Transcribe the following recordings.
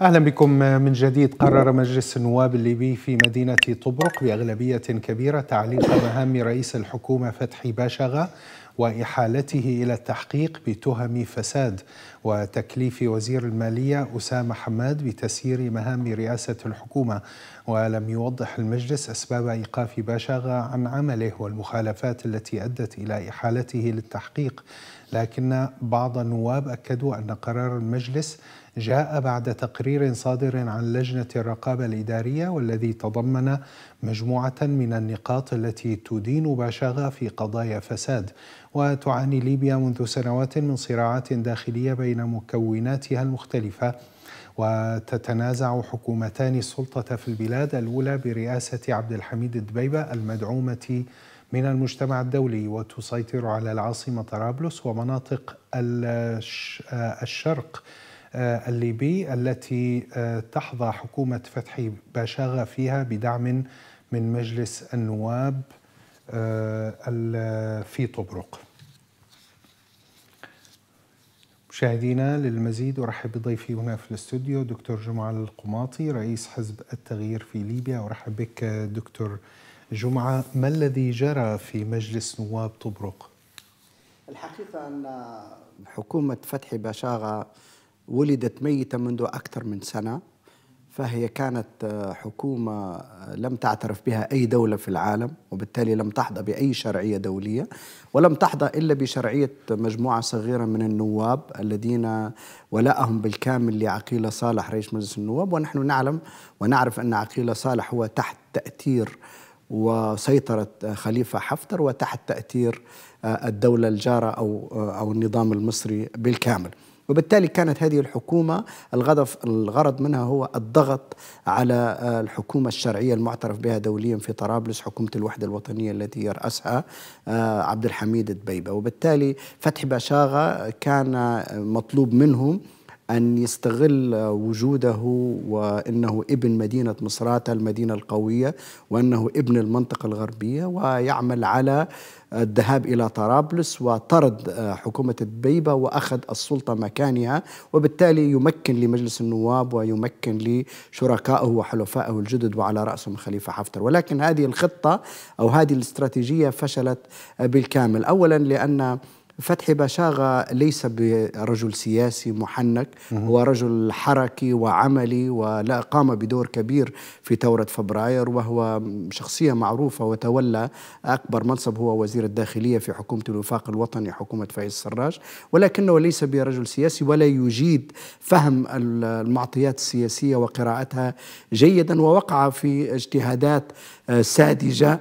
اهلا بكم من جديد قرر مجلس النواب الليبي في مدينه طبرق باغلبيه كبيره تعليق مهام رئيس الحكومه فتحي باشغه واحالته الى التحقيق بتهم فساد وتكليف وزير الماليه اسامه حماد بتسيير مهام رئاسه الحكومه ولم يوضح المجلس اسباب ايقاف باشاغه عن عمله والمخالفات التي ادت الى احالته للتحقيق لكن بعض النواب اكدوا ان قرار المجلس جاء بعد تقرير صادر عن لجنة الرقابة الإدارية والذي تضمن مجموعة من النقاط التي تدين باشاغا في قضايا فساد وتعاني ليبيا منذ سنوات من صراعات داخلية بين مكوناتها المختلفة وتتنازع حكومتان السلطة في البلاد الأولى برئاسة عبد الحميد الدبيبة المدعومة من المجتمع الدولي وتسيطر على العاصمة طرابلس ومناطق الشرق آه، الليبي التي آه، تحظى حكومة فتحي باشاغا فيها بدعم من مجلس النواب آه، في طبرق مشاهدينا للمزيد ارحب بضيفي هنا في الاستوديو دكتور جمعه القماطي رئيس حزب التغيير في ليبيا ارحب بك دكتور جمعه ما الذي جرى في مجلس نواب طبرق؟ الحقيقه ان حكومه فتحي باشاغا ولدت ميتة منذ أكثر من سنة فهي كانت آه، حكومة آه، لم تعترف بها أي دولة في العالم وبالتالي لم تحظى بأي شرعية دولية ولم تحظى إلا بشرعية مجموعة صغيرة من النواب الذين ولاءهم بالكامل لعقيلة صالح رئيس مجلس النواب ونحن نعلم ونعرف أن عقيلة صالح هو تحت تأثير وسيطرة آه، خليفة حفتر وتحت تأثير الدولة الجارة أو أو النظام المصري بالكامل وبالتالي كانت هذه الحكومة الغدف الغرض منها هو الضغط على آه، الحكومة الشرعية المعترف بها دوليا في طرابلس حكومة الوحدة الوطنية التي يرأسها آه، عبد الحميد الدبيبة وبالتالي فتح باشاغة كان مطلوب منهم أن يستغل وجوده وأنه ابن مدينة مصراتة المدينة القوية وأنه ابن المنطقة الغربية ويعمل على الذهاب إلى طرابلس وطرد حكومة دبيبة وأخذ السلطة مكانها وبالتالي يمكن لمجلس النواب ويمكن لشركائه وحلفائه الجدد وعلى رأسهم الخليفة حفتر ولكن هذه الخطة أو هذه الاستراتيجية فشلت بالكامل أولا لأن فتحي بشاغة ليس برجل سياسي محنك هو رجل حركي وعملي ولا قام بدور كبير في ثورة فبراير وهو شخصية معروفة وتولى أكبر منصب هو وزير الداخلية في حكومة الوفاق الوطني حكومة فايز السراج ولكنه ليس برجل سياسي ولا يجيد فهم المعطيات السياسية وقراءتها جيدا ووقع في اجتهادات آه، ساذجة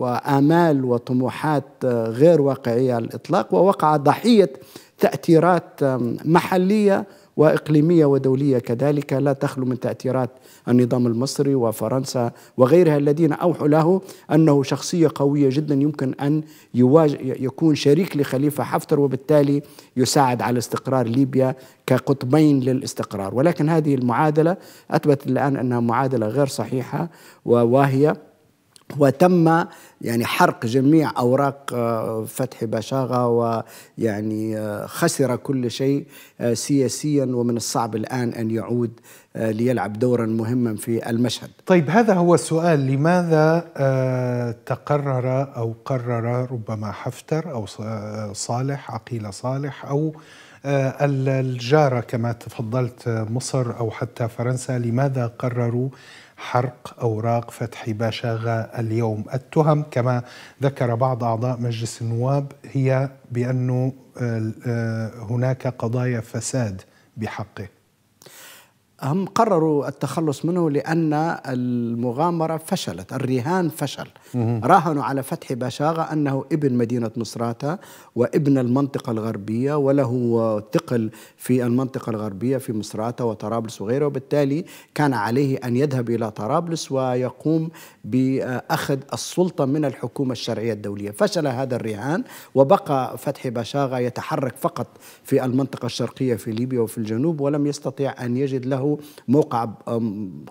وآمال وطموحات غير واقعية على الإطلاق ووقع ضحية تأثيرات محلية وإقليمية ودولية كذلك لا تخلو من تأثيرات النظام المصري وفرنسا وغيرها الذين أوحوا له أنه شخصية قوية جدا يمكن أن يواجه يكون شريك لخليفة حفتر وبالتالي يساعد على استقرار ليبيا كقطبين للاستقرار ولكن هذه المعادلة أثبتت الآن أنها معادلة غير صحيحة وواهية وتم يعني حرق جميع اوراق آه، فتح بشاغه ويعني آه، خسر كل شيء آه، سياسيا ومن الصعب الان ان يعود ليلعب دورا مهما في المشهد. طيب هذا هو السؤال لماذا تقرر او قرر ربما حفتر او صالح عقيل صالح او الجاره كما تفضلت مصر او حتى فرنسا لماذا قرروا حرق أوراق فتحي باشا اليوم التهم كما ذكر بعض أعضاء مجلس النواب هي بأنه آه، هناك قضايا فساد بحقه هم قرروا التخلص منه لأن المغامرة فشلت الرهان فشل راهنوا على فتحي باشاغة أنه ابن مدينة نصراتة وابن المنطقة الغربية وله ثقل في المنطقة الغربية في مصراتة وطرابلس وغيره وبالتالي كان عليه أن يذهب إلى طرابلس ويقوم بأخذ السلطة من الحكومة الشرعية الدولية فشل هذا الرهان وبقى فتحي باشاغة يتحرك فقط في المنطقة الشرقية في ليبيا وفي الجنوب ولم يستطيع أن يجد له موقع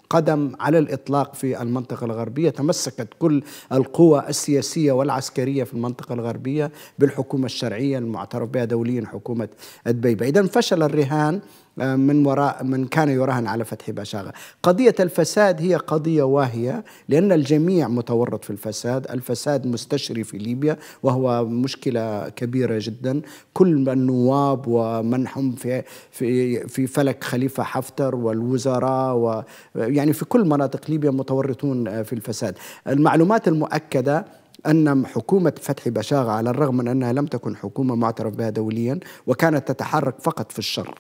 قدم على الإطلاق في المنطقة الغربية تمسكت كل القوى السياسية والعسكرية في المنطقة الغربية بالحكومة الشرعية المعترف بها دوليا حكومة دبيبة إذا فشل الرهان آه، من وراء من كان يراهن على فتح بشاغة قضية الفساد هي قضية واهية لأن الجميع متورط في الفساد الفساد مستشري في ليبيا وهو مشكلة كبيرة جدا كل النواب ومن هم في, في, في فلك خليفة حفتر والوزراء و يعني في كل مناطق ليبيا متورطون آه، في الفساد المعلومات المؤكدة أن حكومة فتحي بشاغة على الرغم من أنها لم تكن حكومة معترف بها دوليا وكانت تتحرك فقط في الشر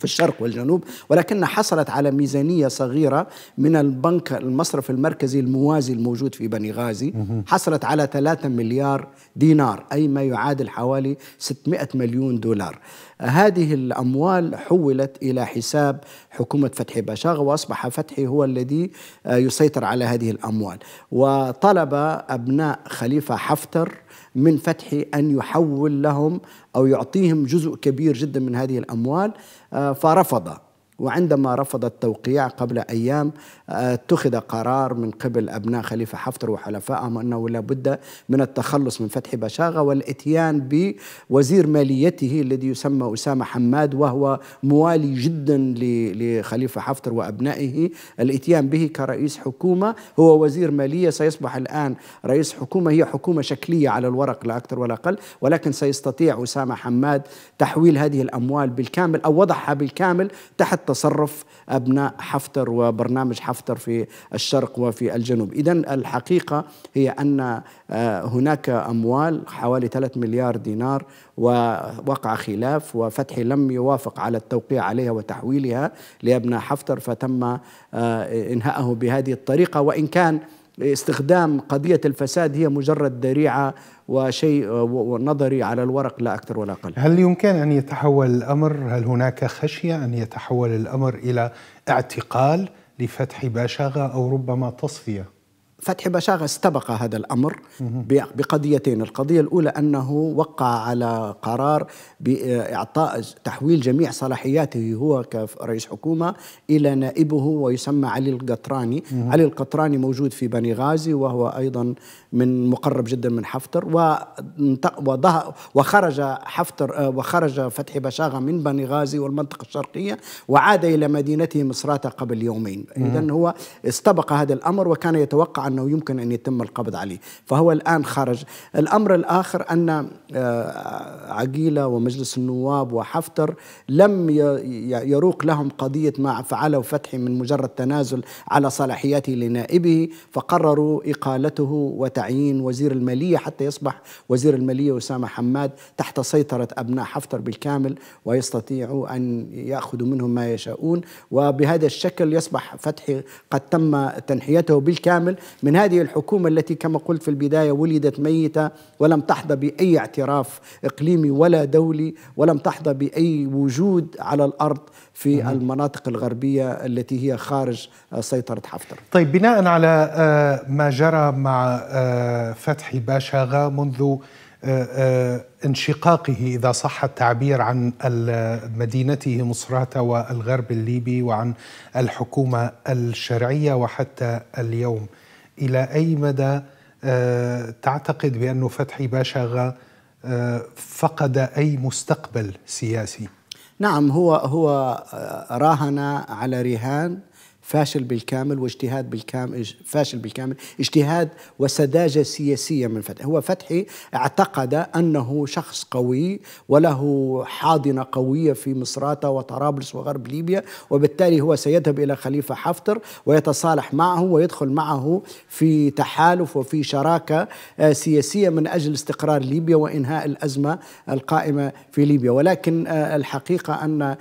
في الشرق والجنوب ولكنها حصلت على ميزانية صغيرة من البنك المصرف المركزي الموازي الموجود في بني غازي حصلت على 3 مليار دينار أي ما يعادل حوالي 600 مليون دولار هذه الأموال حولت إلى حساب حكومة فتحي باشاغ وأصبح فتحي هو الذي آه، يسيطر على هذه الأموال وطلب أبناء خليفة حفتر من فتحي أن يحول لهم أو يعطيهم جزء كبير جدا من هذه الأموال آه، فرفض وعندما رفض التوقيع قبل أيام آه، اتخذ قرار من قبل أبناء خليفة حفتر وحلفائهم أنه لابد من التخلص من فتح بشاغة والإتيان بوزير ماليته الذي يسمى أسامة حماد وهو موالي جدا لخليفة حفتر وأبنائه الإتيان به كرئيس حكومة هو وزير مالية سيصبح الآن رئيس حكومة هي حكومة شكلية على الورق لا أكثر ولا أقل ولكن سيستطيع أسامة حماد تحويل هذه الأموال بالكامل أو وضعها بالكامل تحت تصرف أبناء حفتر وبرنامج حفتر في الشرق وفي الجنوب إذا الحقيقة هي أن آه، هناك أموال حوالي 3 مليار دينار ووقع خلاف وفتحي لم يوافق على التوقيع عليها وتحويلها لأبناء حفتر فتم آه، إنهائه بهذه الطريقة وإن كان استخدام قضية الفساد هي مجرد ذريعة وشيء نظري على الورق لا أكثر ولا أقل هل يمكن أن يتحول الأمر هل هناك خشية أن يتحول الأمر إلى اعتقال لفتح باشاغة أو ربما تصفية فتحي بشاغة استبق هذا الأمر بقضيتين القضية الأولى أنه وقع على قرار بإعطاء تحويل جميع صلاحياته هو كرئيس حكومة إلى نائبه ويسمى علي القطراني علي القطراني موجود في بني غازي وهو أيضا من مقرب جدا من حفتر وخرج حفتر آه، وخرج فتحي بشاغة من بني غازي والمنطقة الشرقية وعاد إلى مدينته مصراتة قبل يومين إذا هو استبق هذا الأمر وكان يتوقع أنه يمكن أن يتم القبض عليه فهو الآن خرج الأمر الآخر أن آه، عقيلة ومجلس النواب وحفتر لم يروق لهم قضية ما فعله فتحي من مجرد تنازل على صلاحياته لنائبه فقرروا إقالته وتعيين وزير المالية حتى يصبح وزير المالية أسامة حماد تحت سيطرة أبناء حفتر بالكامل ويستطيعوا أن يأخذوا منهم ما يشاءون وبهذا الشكل يصبح فتحي قد تم تنحيته بالكامل من هذه الحكومة التي كما قلت في البداية ولدت ميتة ولم تحظى بأي اعتراف إقليمي ولا دولي ولم تحظى بأي وجود على الأرض في مم. المناطق الغربية التي هي خارج سيطرة حفتر طيب بناء على آه، ما جرى مع آه، فتحي باشاغا منذ آه، انشقاقه اذا صح التعبير عن مدينته مصراتة والغرب الليبي وعن الحكومه الشرعيه وحتى اليوم الى اي مدى آه، تعتقد بأن فتحي باشاغا آه، فقد اي مستقبل سياسي؟ نعم هو هو آه، راهن على رهان فاشل بالكامل واجتهاد بالكامل فاشل بالكامل اجتهاد وسذاجة سياسية من فتحي هو فتحي اعتقد أنه شخص قوي وله حاضنة قوية في مصراتة وطرابلس وغرب ليبيا وبالتالي هو سيذهب إلى خليفة حفتر ويتصالح معه ويدخل معه في تحالف وفي شراكة آه، سياسية من أجل استقرار ليبيا وإنهاء الأزمة القائمة في ليبيا ولكن آه، الحقيقة أن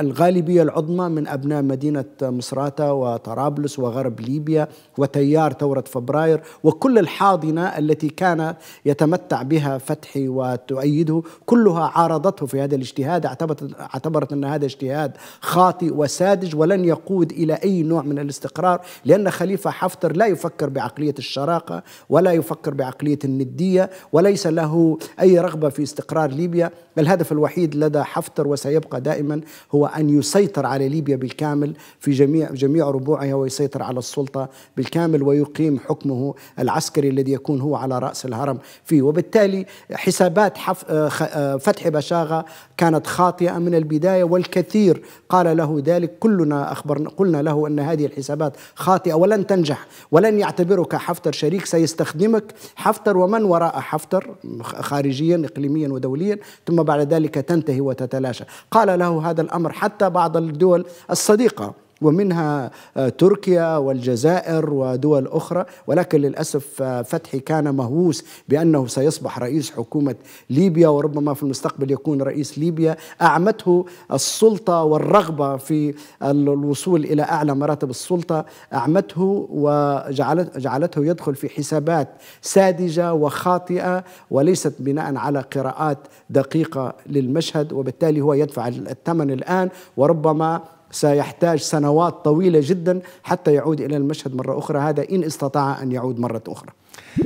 الغالبية العظمى من أبناء مدينة مصراتة سباتا وطرابلس وغرب ليبيا وتيار ثورة فبراير وكل الحاضنة التي كان يتمتع بها فتحي وتؤيده كلها عارضته في هذا الاجتهاد اعتبرت, اعتبرت أن هذا اجتهاد خاطئ وساذج ولن يقود إلى أي نوع من الاستقرار لأن خليفة حفتر لا يفكر بعقلية الشراقة ولا يفكر بعقلية الندية وليس له أي رغبة في استقرار ليبيا الهدف الوحيد لدى حفتر وسيبقى دائما هو أن يسيطر على ليبيا بالكامل في جميع جميع ربوعها ويسيطر على السلطة بالكامل ويقيم حكمه العسكري الذي يكون هو على رأس الهرم فيه وبالتالي حسابات حف... آه، آه، فتح بشاغة كانت خاطئة من البداية والكثير قال له ذلك كلنا أخبرنا قلنا له أن هذه الحسابات خاطئة ولن تنجح ولن يعتبرك حفتر شريك سيستخدمك حفتر ومن وراء حفتر خارجيا إقليميا ودوليا ثم بعد ذلك تنتهي وتتلاشى قال له هذا الأمر حتى بعض الدول الصديقة ومنها آه، تركيا والجزائر ودول اخرى ولكن للاسف آه، فتحي كان مهووس بانه سيصبح رئيس حكومه ليبيا وربما في المستقبل يكون رئيس ليبيا اعمته السلطه والرغبه في الوصول الى اعلى مراتب السلطه اعمته وجعلت جعلته يدخل في حسابات ساذجه وخاطئه وليست بناء على قراءات دقيقه للمشهد وبالتالي هو يدفع الثمن الان وربما سيحتاج سنوات طويلة جدا حتى يعود إلى المشهد مرة أخرى هذا إن استطاع أن يعود مرة أخرى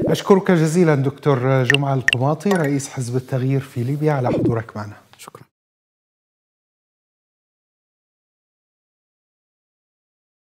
أشكرك جزيلا دكتور جمعة القماطي رئيس حزب التغيير في ليبيا على حضورك معنا شكرا